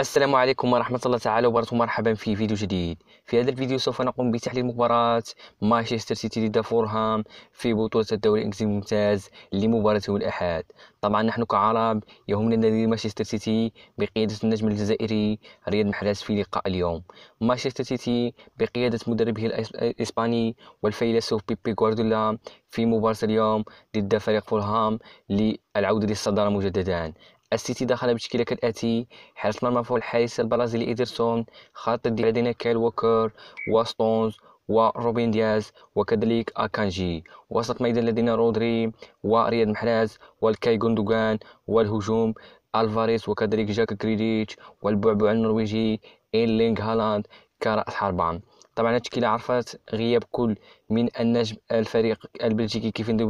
السلام عليكم ورحمة الله تعالى وبركاته مرحبا في فيديو جديد في هذا الفيديو سوف نقوم بتحليل مباراة مانشستر سيتي ضد فورهام في بطولة الدوري الإنجليزي الممتاز لمباراته الأحد طبعا نحن كعرب يهمنا نادي مانشستر سيتي بقيادة النجم الجزائري رياض محراز في لقاء اليوم مانشستر سيتي بقيادة مدربه الإسباني والفيلسوف بيبي غوارديولا في مباراة اليوم ضد فريق فورهام للعودة للصدارة مجددا السيتي دخل بتشكيله كالاتي حارس مرمى فوق الحارس البرازيلي ايدرسون خط الدفاع لدينا كايل ووكر وستونز وروبين دياز وكذلك اكانجي وسط ميدان لدينا رودري ورياض محراز والكاي غوندوغان والهجوم الفاريس وكذلك جاك كريديتش والبعبع النرويجي ايلينغ هالاند كرأس حربة طبعا التشكيلة عرفت غياب كل من النجم الفريق البلجيكي كيفن دي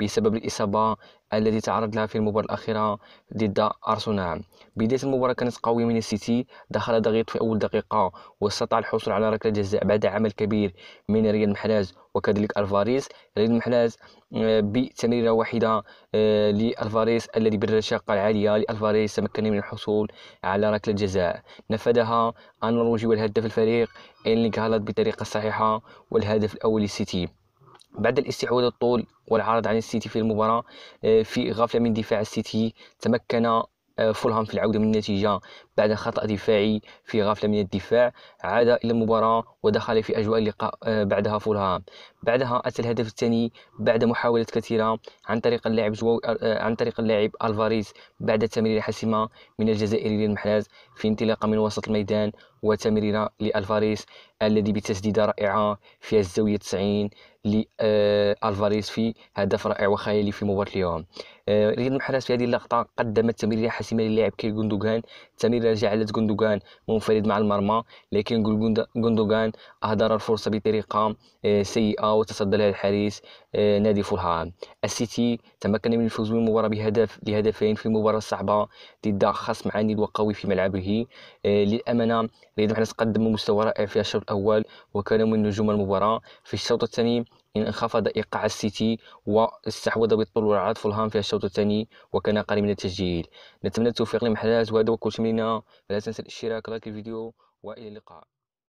بسبب الإصابة التي تعرض لها في المباراة الأخيرة ضد أرسنال بداية المباراة كانت قوية من السيتي دخل ضغيط في أول دقيقة واستطاع الحصول على ركلة جزاء بعد عمل كبير من ريال محراز وكذلك الفاريز ريال محراز آه، بتمريرة واحدة آه، لالفاريز الذي بالرشاقة العالية لالفاريز تمكن من الحصول على ركلة جزاء نفذها النرويجي والهداف الفريق إنلينغ هالاند بطريقة صحيحة والهدف الأول للسيتي بعد الاستحواذ الطول والعرض عن السيتي في المباراة آه، في غفلة من دفاع السيتي تمكن آه، فولهام في العودة من النتيجة بعد خطأ دفاعي في غفلة من الدفاع عاد إلى المباراة ودخل في أجواء اللقاء آه، بعدها فولهام بعدها أتى الهدف الثاني بعد محاولات كثيرة عن طريق اللاعب جو... آه، آه، عن طريق اللاعب ألفاريز بعد تمريرة حاسمة من الجزائري للمحراز في انطلاقة من وسط الميدان وتمريرة لألفاريز الذي بتسديدة رائعة في الزاوية 90 لألفاريز في هدف رائع وخيالي في مباراة اليوم ريال المحراز في هذه اللقطة قدمت تمريرة حاسمة للاعب كيل غوندوغان تمريرة جعلت غوندوغان منفرد مع المرمى لكن غوندوغان أهدر الفرصة بطريقة آه، سيئة وتصدى لها الحارس آه، نادي فولهام السيتي تمكن من الفوز بالمباراة بهدف لهدفين في مباراة صعبة ضد خصم عنيد وقوي في ملعبه آه، للأمانة ريد محرز قدم مستوى رائع في الشوط الأول وكان من نجوم المباراة في الشوط الثاني انخفض إيقاع السيتي واستحوذ بالطول على فولهام في الشوط الثاني وكان قريب من التسجيل نتمنى التوفيق لمحلات وهذا هو كل شيء لنا لا تنسى الاشتراك لايك الفيديو والى اللقاء